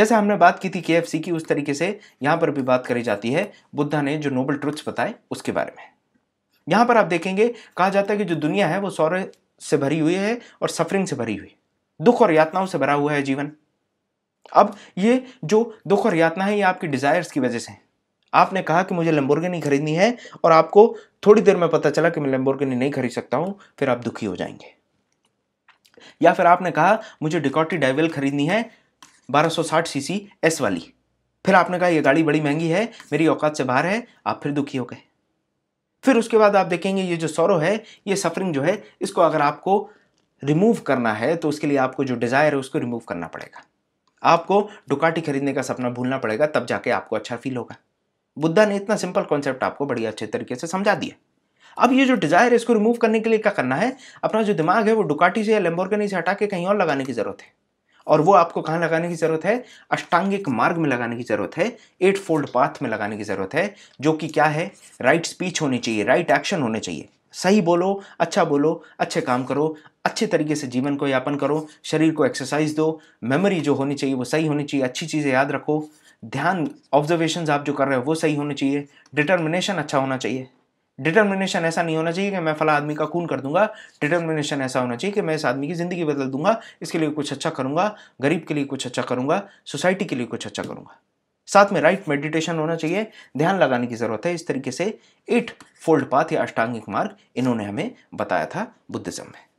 जैसे हमने बात की थी के की उस तरीके से यहाँ पर भी बात करी जाती है बुद्धा ने जो नोबल ट्रुथ्स बताए उसके बारे में यहाँ पर आप देखेंगे कहा जाता है कि जो दुनिया है वो सौर से भरी हुई है और सफरिंग से भरी हुई दुख और यातनाओं से भरा हुआ है जीवन अब ये जो दुख और यातना है ये आपकी डिज़ायर्स की वजह से है आपने कहा कि मुझे नहीं खरीदनी है और आपको थोड़ी देर में पता चला कि मैं लेम्बोर्गिनी नहीं खरीद सकता हूँ फिर आप दुखी हो जाएंगे या फिर आपने कहा मुझे डिकॉटी डाइवेल खरीदनी है 1260 सीसी एस वाली फिर आपने कहा ये गाड़ी बड़ी महंगी है मेरी औकात से बाहर है आप फिर दुखी हो गए फिर उसके बाद आप देखेंगे ये जो सौरव है ये सफरिंग जो है इसको अगर आपको रिमूव करना है तो उसके लिए आपको जो डिज़ायर है उसको रिमूव करना पड़ेगा आपको डुकाटी खरीदने का सपना भूलना पड़ेगा तब जाके आपको अच्छा फील होगा बुद्धा ने इतना सिंपल कॉन्सेप्ट आपको बड़ी अच्छे तरीके से समझा दिया अब ये जो डिज़ायर है इसको रिमूव करने के लिए क्या करना है अपना जो दिमाग है वो डुकाटी से या लेम्बोर्गनी से हटा के कहीं और लगाने की ज़रूरत है और वो आपको कहाँ लगाने की ज़रूरत है अष्टांगिक मार्ग में लगाने की ज़रूरत है एट फोल्ड पाथ में लगाने की ज़रूरत है जो कि क्या है राइट स्पीच होनी चाहिए राइट एक्शन होने चाहिए सही बोलो अच्छा बोलो अच्छे काम करो अच्छे तरीके से जीवन को यापन करो शरीर को एक्सरसाइज दो मेमोरी जो होनी चाहिए वो सही होनी चाहिए अच्छी चीज़ें याद रखो ध्यान ऑब्जर्वेशन आप जो कर रहे हो वो सही होने चाहिए डिटर्मिनेशन अच्छा होना चाहिए डिटर्मिनेशन ऐसा नहीं होना चाहिए कि मैं फला आदमी का खून कर दूंगा डिटर्मिनेशन ऐसा होना चाहिए कि मैं इस आदमी की ज़िंदगी बदल दूंगा इसके लिए कुछ अच्छा करूंगा गरीब के लिए कुछ अच्छा करूंगा सोसाइटी के लिए कुछ अच्छा करूंगा साथ में राइट मेडिटेशन होना चाहिए ध्यान लगाने की ज़रूरत है इस तरीके से एट फोल्ड पाथ या अष्टांगिक मार्ग इन्होंने हमें बताया था बुद्धिज़्म में